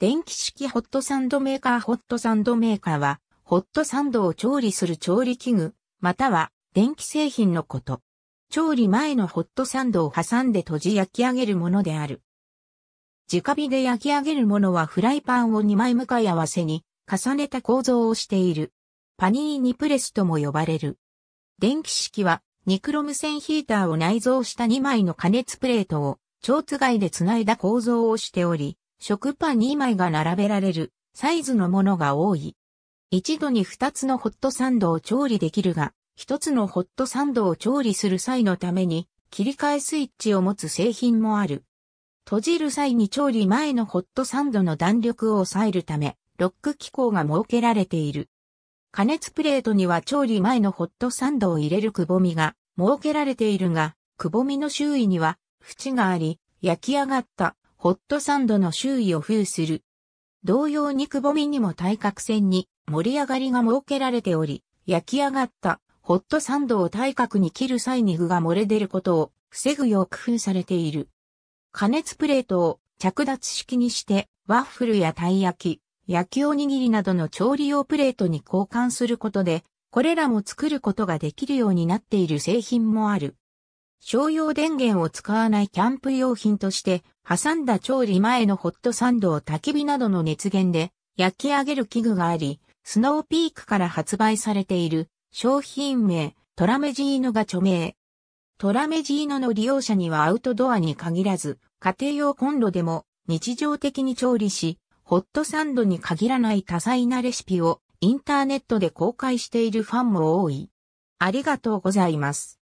電気式ホットサンドメーカーホットサンドメーカーは、ホットサンドを調理する調理器具、または電気製品のこと。調理前のホットサンドを挟んで閉じ焼き上げるものである。直火で焼き上げるものはフライパンを2枚向かい合わせに重ねた構造をしている。パニーニプレスとも呼ばれる。電気式はニクロム線ヒーターを内蔵した2枚の加熱プレートを蝶津外で繋いだ構造をしており、食パン2枚が並べられるサイズのものが多い。一度に2つのホットサンドを調理できるが、1つのホットサンドを調理する際のために切り替えスイッチを持つ製品もある。閉じる際に調理前のホットサンドの弾力を抑えるため、ロック機構が設けられている。加熱プレートには調理前のホットサンドを入れるくぼみが設けられているが、くぼみの周囲には縁があり、焼き上がったホットサンドの周囲を封する。同様にくぼみにも対角線に盛り上がりが設けられており、焼き上がったホットサンドを対角に切る際に具が漏れ出ることを防ぐよう工夫されている。加熱プレートを着脱式にしてワッフルやたい焼き、焼きおにぎりなどの調理用プレートに交換することで、これらも作ることができるようになっている製品もある。商用電源を使わないキャンプ用品として、挟んだ調理前のホットサンドを焚き火などの熱源で焼き上げる器具があり、スノーピークから発売されている商品名トラメジーノが著名。トラメジーノの利用者にはアウトドアに限らず、家庭用コンロでも日常的に調理し、ホットサンドに限らない多彩なレシピをインターネットで公開しているファンも多い。ありがとうございます。